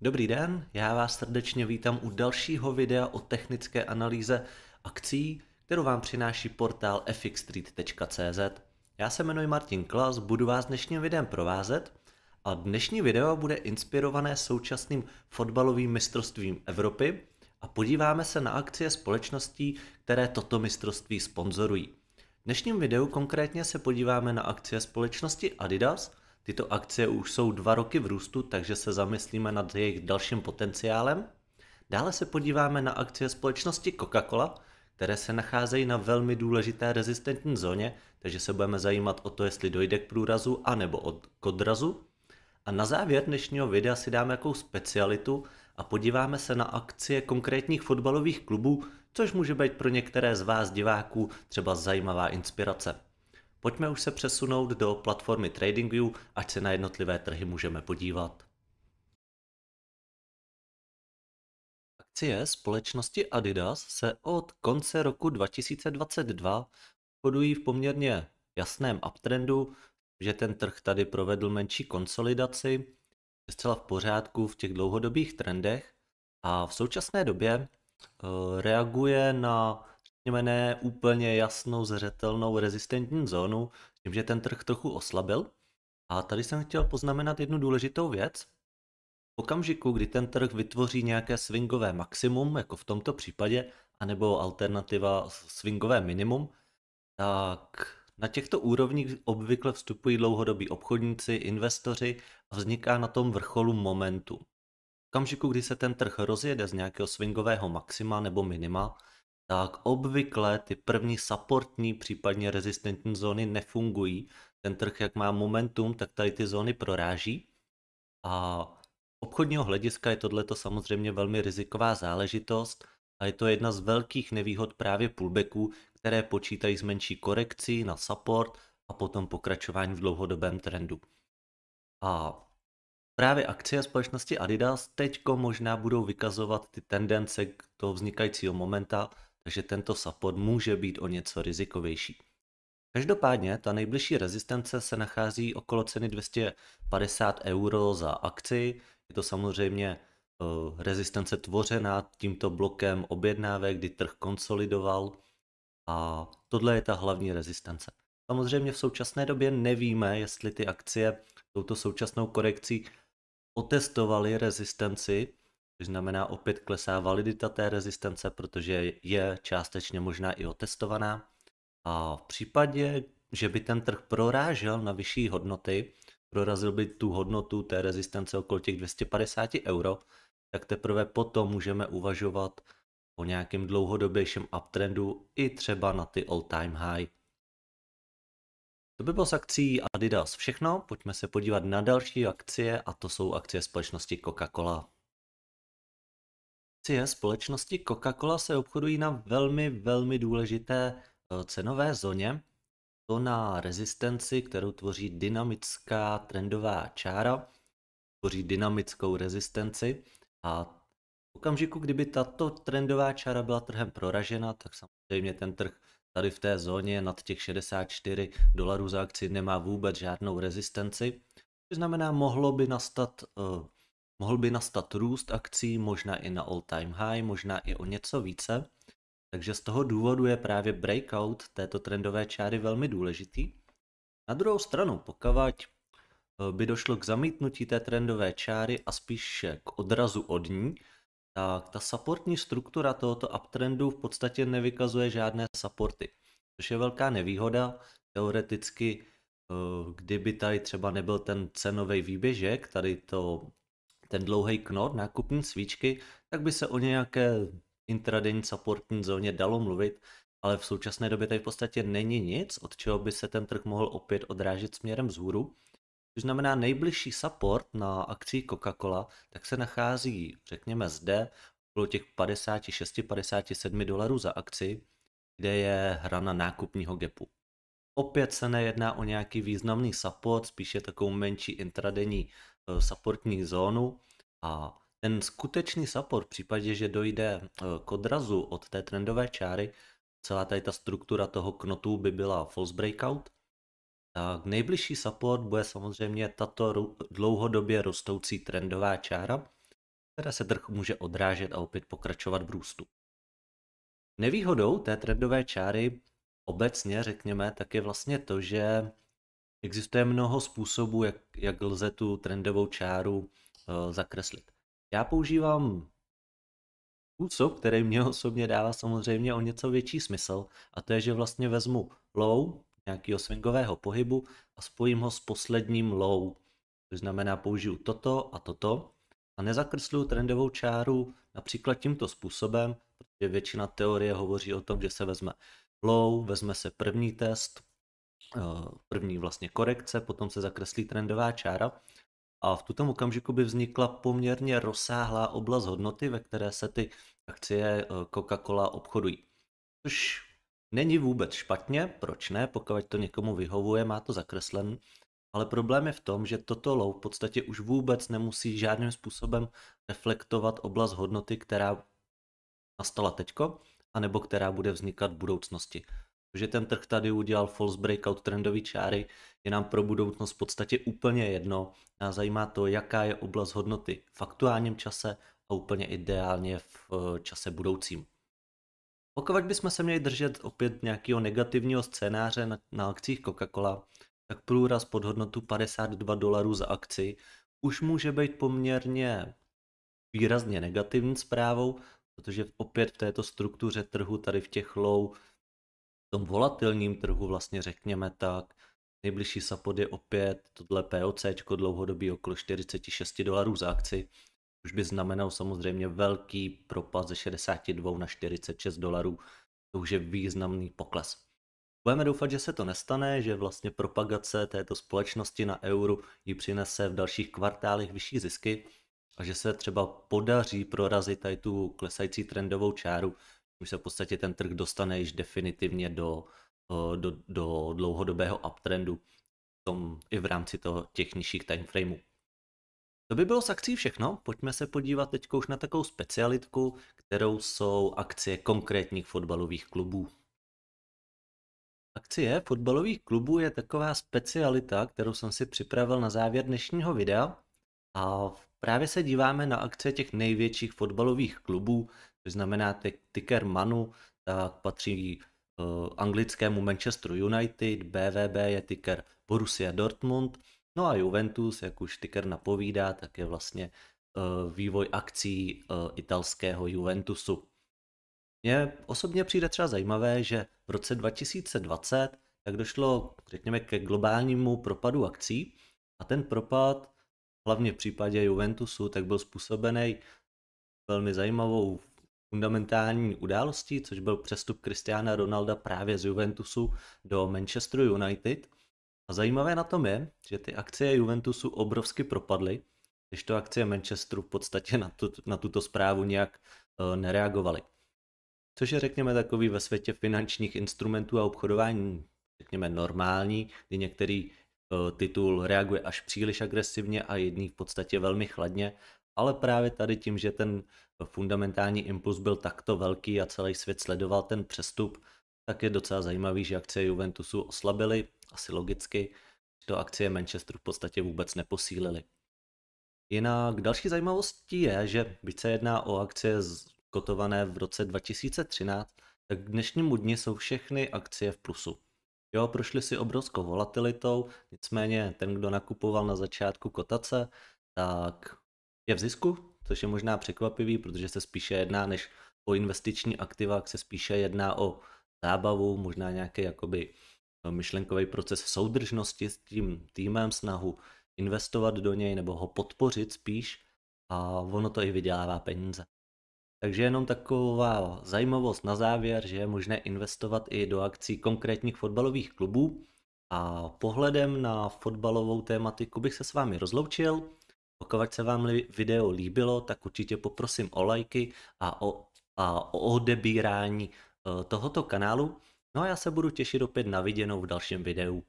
Dobrý den, já vás srdečně vítám u dalšího videa o technické analýze akcí, kterou vám přináší portál fxstreet.cz. Já se jmenuji Martin Klas, budu vás dnešním videem provázet a dnešní video bude inspirované současným fotbalovým mistrovstvím Evropy a podíváme se na akcie společností, které toto mistrovství sponzorují. V dnešním videu konkrétně se podíváme na akcie společnosti Adidas – Tyto akcie už jsou dva roky v růstu, takže se zamyslíme nad jejich dalším potenciálem. Dále se podíváme na akcie společnosti Coca-Cola, které se nacházejí na velmi důležité rezistentní zóně, takže se budeme zajímat o to, jestli dojde k průrazu anebo od, kodrazu. odrazu. A na závěr dnešního videa si dáme jakou specialitu a podíváme se na akcie konkrétních fotbalových klubů, což může být pro některé z vás diváků třeba zajímavá inspirace. Pojďme už se přesunout do platformy TradingView, ať se na jednotlivé trhy můžeme podívat. Akcie společnosti Adidas se od konce roku 2022 podují v poměrně jasném uptrendu, že ten trh tady provedl menší konsolidaci, je zcela v pořádku v těch dlouhodobých trendech a v současné době eh, reaguje na řekněme, ne úplně jasnou, zřetelnou, rezistentní zónu, tím, že ten trh trochu oslabil. A tady jsem chtěl poznamenat jednu důležitou věc. V okamžiku, kdy ten trh vytvoří nějaké swingové maximum, jako v tomto případě, anebo alternativa swingové minimum, tak na těchto úrovních obvykle vstupují dlouhodobí obchodníci, investoři a vzniká na tom vrcholu momentu. V okamžiku, kdy se ten trh rozjede z nějakého swingového maxima nebo minima, tak obvykle ty první supportní, případně rezistentní zóny nefungují. Ten trh, jak má momentum, tak tady ty zóny proráží. A obchodního hlediska je tohleto samozřejmě velmi riziková záležitost a je to jedna z velkých nevýhod právě pullbacků, které počítají s menší korekcí na support a potom pokračování v dlouhodobém trendu. A právě akcie společnosti Adidas teďko možná budou vykazovat ty tendence k toho vznikajícího momenta, takže tento support může být o něco rizikovější. Každopádně ta nejbližší rezistence se nachází okolo ceny 250 euro za akci. Je to samozřejmě eh, rezistence tvořená tímto blokem objednávek, kdy trh konsolidoval a tohle je ta hlavní rezistence. Samozřejmě v současné době nevíme, jestli ty akcie touto současnou korekcí otestovaly rezistenci, což znamená opět klesá validita té rezistence, protože je částečně možná i otestovaná. A v případě, že by ten trh prorážel na vyšší hodnoty, prorazil by tu hodnotu té rezistence okolo těch 250 euro, tak teprve potom můžeme uvažovat o nějakém dlouhodobějším uptrendu i třeba na ty all-time high. To by bylo s akcí Adidas všechno, pojďme se podívat na další akcie a to jsou akcie společnosti Coca-Cola. Akcie společnosti Coca-Cola se obchodují na velmi, velmi důležité eh, cenové zóně. To na rezistenci, kterou tvoří dynamická trendová čára, tvoří dynamickou rezistenci a v okamžiku, kdyby tato trendová čára byla trhem proražena, tak samozřejmě ten trh tady v té zóně nad těch 64 dolarů za akci nemá vůbec žádnou rezistenci, což znamená, mohlo by nastat uh, mohl by nastat růst akcí, možná i na all-time high, možná i o něco více. Takže z toho důvodu je právě breakout této trendové čáry velmi důležitý. Na druhou stranu, pokud eh, by došlo k zamítnutí té trendové čáry a spíše k odrazu od ní, tak ta supportní struktura tohoto uptrendu v podstatě nevykazuje žádné supporty, což je velká nevýhoda. Teoreticky, eh, kdyby tady třeba nebyl ten cenový výběžek, tady to ten dlouhý knot nákupní svíčky, tak by se o nějaké intradenní supportní zóně dalo mluvit, ale v současné době tady v podstatě není nic, od čeho by se ten trh mohl opět odrážet směrem vzhůru. Což znamená nejbližší support na akci Coca-Cola, tak se nachází, řekněme zde, okolo těch 56-57 dolarů za akci, kde je hrana nákupního gapu. Opět se nejedná o nějaký významný support, spíše takovou menší intradenní E, supportní zónu a ten skutečný support v případě, že dojde e, k odrazu od té trendové čáry, celá tady ta struktura toho knotu by byla false breakout, tak nejbližší support bude samozřejmě tato dlouhodobě rostoucí trendová čára, která se trh může odrážet a opět pokračovat v růstu. Nevýhodou té trendové čáry obecně, řekněme, tak je vlastně to, že Existuje mnoho způsobů, jak, jak lze tu trendovou čáru uh, zakreslit. Já používám způsob, který mě osobně dává samozřejmě o něco větší smysl, a to je, že vlastně vezmu low nějakého swingového pohybu a spojím ho s posledním low. To znamená, použiju toto a toto a nezakresluju trendovou čáru například tímto způsobem, protože většina teorie hovoří o tom, že se vezme low, vezme se první test, Ehm, první vlastně korekce, potom se zakreslí trendová čára a v tuto okamžiku by vznikla poměrně rozsáhlá oblast hodnoty, ve které se ty akcie ehm, Coca-Cola obchodují. Což není vůbec špatně, proč ne, pokud to někomu vyhovuje, má to zakreslen, ale problém je v tom, že toto low v podstatě už vůbec nemusí žádným způsobem reflektovat oblast hodnoty, která nastala teďko, anebo která bude vznikat v budoucnosti že ten trh tady udělal false breakout trendové čáry, je nám pro budoucnost v podstatě úplně jedno. Nás zajímá to, jaká je oblast hodnoty v aktuálním čase a úplně ideálně v eh, čase budoucím. Pokud bychom se měli držet opět nějakého negativního scénáře na, na akcích Coca-Cola, tak průraz pod hodnotu 52 dolarů za akci už může být poměrně výrazně negativní zprávou, protože opět v této struktuře trhu tady v těch low tom volatilním trhu vlastně řekněme tak, nejbližší support je opět tohle POC dlouhodobý okolo 46 dolarů za akci, už by znamenal samozřejmě velký propad ze 62 na 46 dolarů, to už je významný pokles. Budeme doufat, že se to nestane, že vlastně propagace této společnosti na euru ji přinese v dalších kvartálech vyšší zisky a že se třeba podaří prorazit tady tu klesající trendovou čáru už se v podstatě ten trh dostane již definitivně do, eh, do, do dlouhodobého uptrendu tom, i v rámci toho, těch nižších timeframeů. To by bylo s akcí všechno. Pojďme se podívat teď už na takovou specialitku, kterou jsou akcie konkrétních fotbalových klubů. Akcie fotbalových klubů je taková specialita, kterou jsem si připravil na závěr dnešního videa. A právě se díváme na akcie těch největších fotbalových klubů což znamená t- ticker MANU, tak patří uh, anglickému Manchester United, BVB je ticker Borussia Dortmund, no a Juventus, jak už ticker napovídá, tak je vlastně uh, vývoj akcí uh, italského Juventusu. Mně osobně přijde třeba zajímavé, že v roce 2020 tak došlo, řekněme, ke globálnímu propadu akcí a ten propad, hlavně v případě Juventusu, tak byl způsobený velmi zajímavou fundamentální událostí, což byl přestup Kristiana Ronalda právě z Juventusu do Manchesteru United. A zajímavé na tom je, že ty akcie Juventusu obrovsky propadly, když to akcie Manchesteru v podstatě na, tu, na tuto zprávu nějak e, nereagovaly. Což je, řekněme, takový ve světě finančních instrumentů a obchodování, řekněme, normální, kdy některý e, titul reaguje až příliš agresivně a jedný v podstatě velmi chladně ale právě tady tím, že ten fundamentální impuls byl takto velký a celý svět sledoval ten přestup, tak je docela zajímavý, že akcie Juventusu oslabily, asi logicky, že to akcie Manchesteru v podstatě vůbec neposílily. Jinak další zajímavostí je, že byť se jedná o akcie kotované v roce 2013, tak k dnešnímu dni jsou všechny akcie v plusu. Jo, prošly si obrovskou volatilitou, nicméně ten, kdo nakupoval na začátku kotace, tak je v zisku, což je možná překvapivý, protože se spíše jedná než o investiční aktiva, se spíše jedná o zábavu, možná nějaký jakoby eh, myšlenkový proces soudržnosti s tím týmem, snahu investovat do něj nebo ho podpořit spíš a ono to i vydělává peníze. Takže jenom taková zajímavost na závěr, že je možné investovat i do akcí konkrétních fotbalových klubů. A pohledem na fotbalovou tématiku bych se s vámi rozloučil. Pokud se vám video líbilo, tak určitě poprosím o lajky a o, a o odebírání eh, tohoto kanálu. No a já se budu těšit opět na viděnou v dalším videu.